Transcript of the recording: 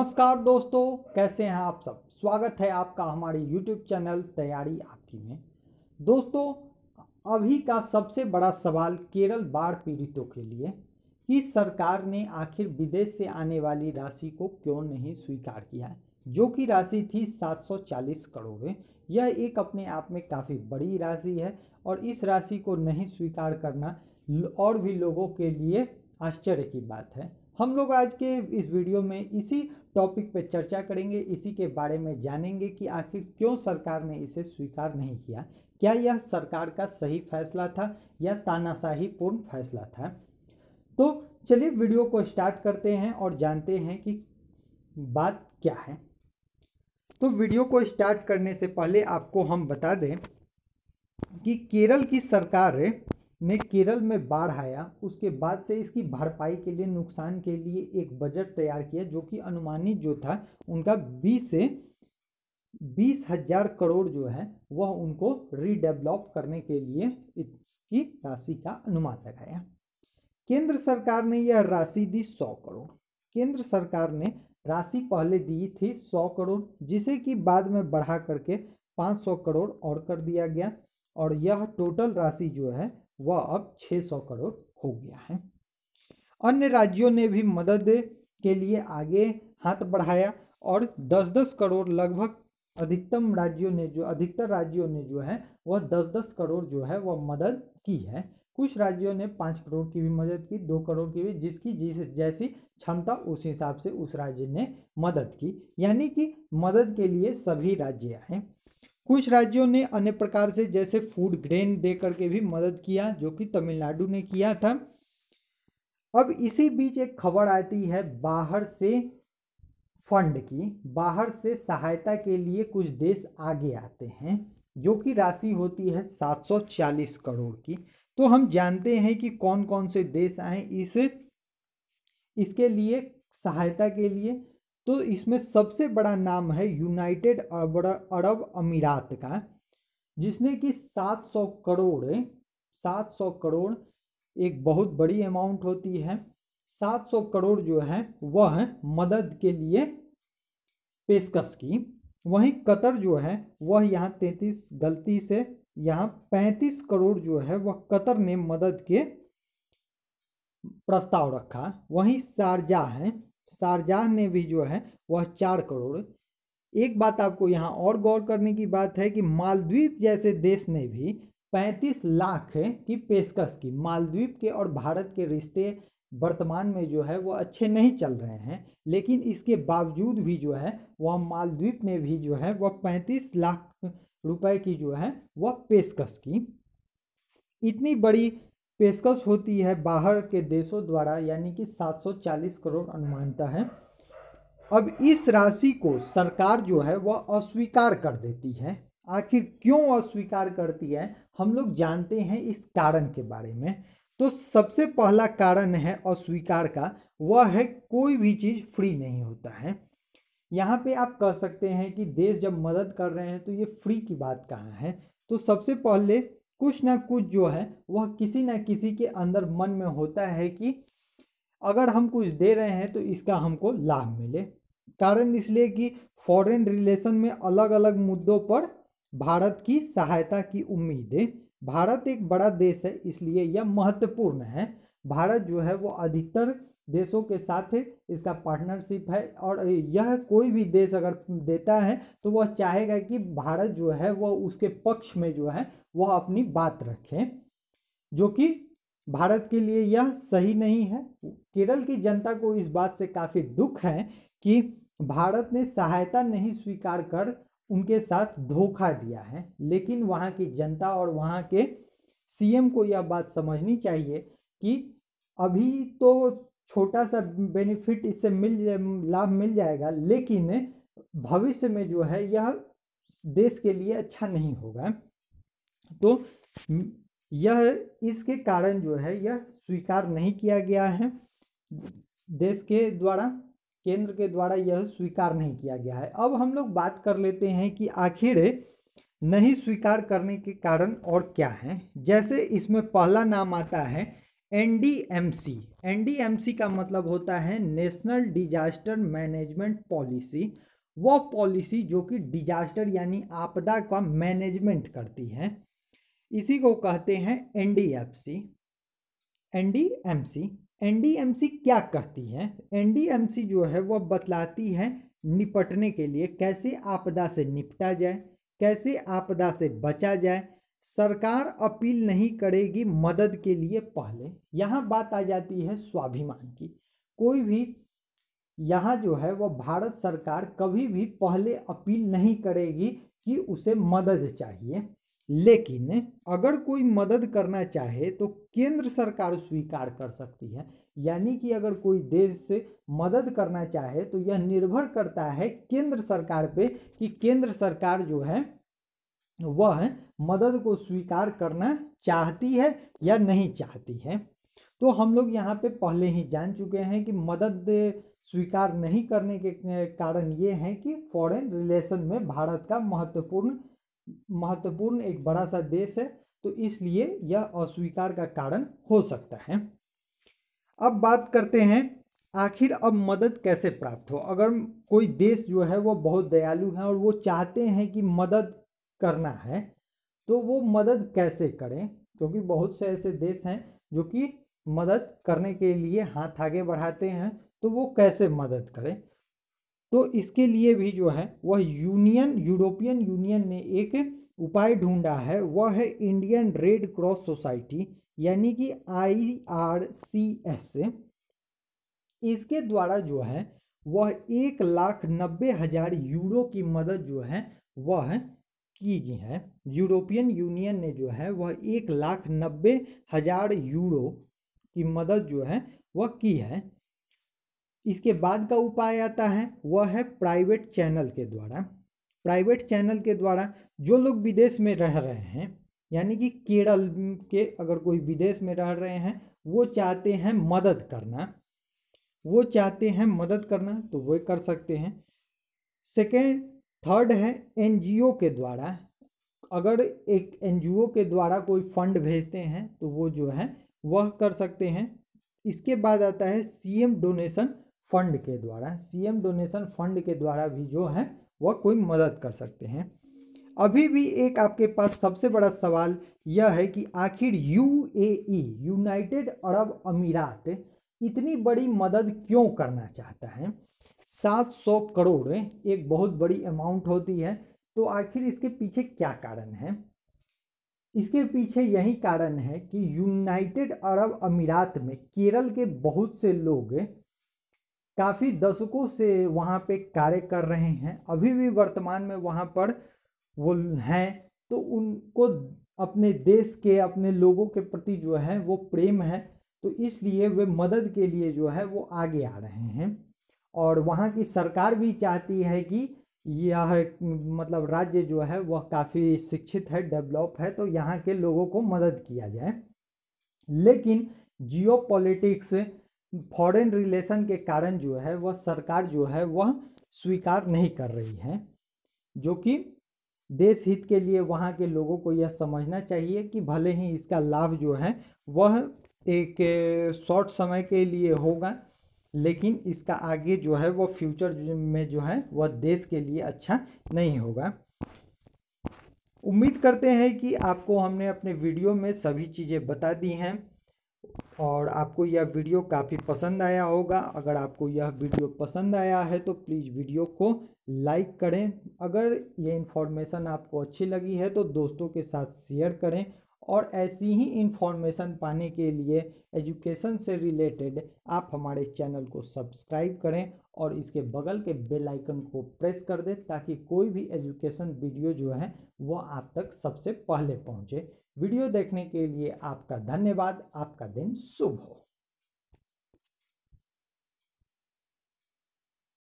नमस्कार दोस्तों कैसे हैं आप सब स्वागत है आपका हमारे YouTube चैनल तैयारी आपकी में दोस्तों अभी का सबसे बड़ा सवाल केरल बाढ़ पीड़ितों के लिए कि सरकार ने आखिर विदेश से आने वाली राशि को क्यों नहीं स्वीकार किया है जो कि राशि थी 740 करोड़ यह एक अपने आप में काफ़ी बड़ी राशि है और इस राशि को नहीं स्वीकार करना और भी लोगों के लिए आश्चर्य की बात है हम लोग आज के इस वीडियो में इसी टॉपिक पर चर्चा करेंगे इसी के बारे में जानेंगे कि आखिर क्यों सरकार ने इसे स्वीकार नहीं किया क्या यह सरकार का सही फैसला था या तानाशाही पूर्ण फैसला था तो चलिए वीडियो को स्टार्ट करते हैं और जानते हैं कि बात क्या है तो वीडियो को स्टार्ट करने से पहले आपको हम बता दें कि केरल की सरकार ने केरल में बाढ़ आया उसके बाद से इसकी भरपाई के लिए नुकसान के लिए एक बजट तैयार किया जो कि अनुमानित जो था उनका बीस से बीस हजार करोड़ जो है वह उनको रीडेवलप करने के लिए इसकी राशि का अनुमान लगाया केंद्र सरकार ने यह राशि दी सौ करोड़ केंद्र सरकार ने राशि पहले दी थी सौ करोड़ जिसे कि बाद में बढ़ा करके पाँच सौ करोड़ और कर दिया गया और यह टोटल राशि जो है वह अब 600 करोड़ हो गया है अन्य राज्यों ने भी मदद के लिए आगे हाथ बढ़ाया और 10-10 करोड़ लगभग अधिकतम राज्यों ने जो अधिकतर राज्यों ने जो है वह 10-10 करोड़ जो है वह मदद की है कुछ राज्यों ने पाँच करोड़ की भी मदद की दो करोड़ की भी जिसकी जिस जैसी क्षमता उस हिसाब से उस राज्य ने मदद की यानी कि मदद के लिए सभी राज्य आए कुछ राज्यों ने अन्य प्रकार से जैसे फूड ग्रेन दे करके भी मदद किया जो कि तमिलनाडु ने किया था अब इसी बीच एक खबर आती है बाहर से फंड की बाहर से सहायता के लिए कुछ देश आगे आते हैं जो कि राशि होती है 740 करोड़ की तो हम जानते हैं कि कौन कौन से देश आए इस इसके लिए सहायता के लिए तो इसमें सबसे बड़ा नाम है यूनाइटेड अरब अमीरात का जिसने कि 700 करोड़ 700 करोड़ एक बहुत बड़ी अमाउंट होती है 700 करोड़ जो है वह मदद के लिए पेशकश की वहीं कतर जो है वह यहाँ तैंतीस गलती से यहाँ पैंतीस करोड़ जो है वह कतर ने मदद के प्रस्ताव रखा वहीं शारजा है शारजाह ने भी जो है वह चार करोड़ एक बात आपको यहाँ और गौर करने की बात है कि मालदीव जैसे देश ने भी पैंतीस लाख की पेशकश की मालदीव के और भारत के रिश्ते वर्तमान में जो है वह अच्छे नहीं चल रहे हैं लेकिन इसके बावजूद भी जो है वह मालदीव ने भी जो है वह पैंतीस लाख रुपए की जो है वह पेशकश की इतनी बड़ी पेशकश होती है बाहर के देशों द्वारा यानी कि 740 करोड़ अनुमानता है अब इस राशि को सरकार जो है वह अस्वीकार कर देती है आखिर क्यों अस्वीकार करती है हम लोग जानते हैं इस कारण के बारे में तो सबसे पहला कारण है अस्वीकार का वह है कोई भी चीज़ फ्री नहीं होता है यहाँ पे आप कह सकते हैं कि देश जब मदद कर रहे हैं तो ये फ्री की बात कहाँ है तो सबसे पहले कुछ ना कुछ जो है वह किसी ना किसी के अंदर मन में होता है कि अगर हम कुछ दे रहे हैं तो इसका हमको लाभ मिले कारण इसलिए कि फॉरेन रिलेशन में अलग अलग मुद्दों पर भारत की सहायता की उम्मीदें भारत एक बड़ा देश है इसलिए यह महत्वपूर्ण है भारत जो है वो अधिकतर देशों के साथ इसका पार्टनरशिप है और यह कोई भी देश अगर देता है तो वह चाहेगा कि भारत जो है वह उसके पक्ष में जो है वह अपनी बात रखे जो कि भारत के लिए यह सही नहीं है केरल की जनता को इस बात से काफ़ी दुख है कि भारत ने सहायता नहीं स्वीकार कर उनके साथ धोखा दिया है लेकिन वहाँ की जनता और वहाँ के सीएम को यह बात समझनी चाहिए कि अभी तो छोटा सा बेनिफिट इससे मिल लाभ मिल जाएगा लेकिन भविष्य में जो है यह देश के लिए अच्छा नहीं होगा तो यह इसके कारण जो है यह स्वीकार नहीं किया गया है देश के द्वारा केंद्र के द्वारा यह स्वीकार नहीं किया गया है अब हम लोग बात कर लेते हैं कि आखिर नहीं स्वीकार करने के कारण और क्या हैं जैसे इसमें पहला नाम आता है एनडीएमसी एनडीएमसी का मतलब होता है नेशनल डिजास्टर मैनेजमेंट पॉलिसी वह पॉलिसी जो कि डिजास्टर यानी आपदा का मैनेजमेंट करती है इसी को कहते हैं एनडीएफसी एनडीएमसी एनडीएमसी क्या कहती है एनडीएमसी जो है वह बतलाती है निपटने के लिए कैसे आपदा से निपटा जाए कैसे आपदा से बचा जाए सरकार अपील नहीं करेगी मदद के लिए पहले यहाँ बात आ जाती है स्वाभिमान की कोई भी यहाँ जो है वह भारत सरकार कभी भी पहले अपील नहीं करेगी कि उसे मदद चाहिए लेकिन अगर कोई मदद करना चाहे तो केंद्र सरकार स्वीकार कर सकती है यानी कि अगर कोई देश से मदद करना चाहे तो यह निर्भर करता है केंद्र सरकार पे कि केंद्र सरकार जो है वह मदद को स्वीकार करना चाहती है या नहीं चाहती है तो हम लोग यहाँ पे पहले ही जान चुके हैं कि मदद स्वीकार नहीं करने के कारण ये है कि फॉरेन रिलेशन में भारत का महत्वपूर्ण महत्वपूर्ण एक बड़ा सा देश है तो इसलिए यह अस्वीकार का कारण हो सकता है अब बात करते हैं आखिर अब मदद कैसे प्राप्त हो अगर कोई देश जो है वो बहुत दयालु है और वो चाहते हैं कि मदद करना है तो वो मदद कैसे करें क्योंकि बहुत से ऐसे देश हैं जो कि मदद करने के लिए हाथ आगे बढ़ाते हैं तो वो कैसे मदद करें तो इसके लिए भी जो है वह यूनियन यूरोपियन यूनियन ने एक उपाय ढूंढा है वह है इंडियन रेड क्रॉस सोसाइटी यानी कि आई आर सी एस इसके द्वारा जो है वह एक लाख नब्बे हज़ार यूरो की मदद जो है वह की गई हैं यूरोपियन यूनियन ने जो है वह एक लाख नब्बे हज़ार यूरो की मदद जो है वह की है इसके बाद का उपाय आता है वह है प्राइवेट चैनल के द्वारा प्राइवेट चैनल के द्वारा जो लोग विदेश में रह रहे हैं यानी कि केरल के अगर कोई विदेश में रह रहे हैं वो चाहते हैं मदद करना वो चाहते हैं मदद करना तो वो कर सकते हैं सेकेंड थर्ड है एनजीओ के द्वारा अगर एक एनजीओ के द्वारा कोई फंड भेजते हैं तो वो जो है वह कर सकते हैं इसके बाद आता है सीएम डोनेशन फंड के द्वारा सीएम डोनेशन फंड के द्वारा भी जो है वह कोई मदद कर सकते हैं अभी भी एक आपके पास सबसे बड़ा सवाल यह है कि आखिर यूएई यूनाइटेड अरब अमीरात इतनी बड़ी मदद क्यों करना चाहता है 700 करोड़ एक बहुत बड़ी अमाउंट होती है तो आखिर इसके पीछे क्या कारण है इसके पीछे यही कारण है कि यूनाइटेड अरब अमीरात में केरल के बहुत से लोग काफ़ी दशकों से वहाँ पे कार्य कर रहे हैं अभी भी वर्तमान में वहाँ पर वो हैं तो उनको अपने देश के अपने लोगों के प्रति जो है वो प्रेम है तो इसलिए वे मदद के लिए जो है वो आगे आ रहे हैं और वहाँ की सरकार भी चाहती है कि यह मतलब राज्य जो है वह काफ़ी शिक्षित है डेवलप है तो यहाँ के लोगों को मदद किया जाए लेकिन जियो पॉलिटिक्स फॉरेन रिलेशन के कारण जो है वह सरकार जो है वह स्वीकार नहीं कर रही है जो कि देश हित के लिए वहाँ के लोगों को यह समझना चाहिए कि भले ही इसका लाभ जो है वह एक शॉर्ट समय के लिए होगा लेकिन इसका आगे जो है वो फ्यूचर में जो है वह देश के लिए अच्छा नहीं होगा उम्मीद करते हैं कि आपको हमने अपने वीडियो में सभी चीज़ें बता दी हैं और आपको यह वीडियो काफ़ी पसंद आया होगा अगर आपको यह वीडियो पसंद आया है तो प्लीज़ वीडियो को लाइक करें अगर यह इन्फॉर्मेशन आपको अच्छी लगी है तो दोस्तों के साथ शेयर करें और ऐसी ही इन्फॉर्मेशन पाने के लिए एजुकेशन से रिलेटेड आप हमारे चैनल को सब्सक्राइब करें और इसके बगल के बेल आइकन को प्रेस कर दें ताकि कोई भी एजुकेशन वीडियो जो है वो आप तक सबसे पहले पहुंचे वीडियो देखने के लिए आपका धन्यवाद आपका दिन शुभ हो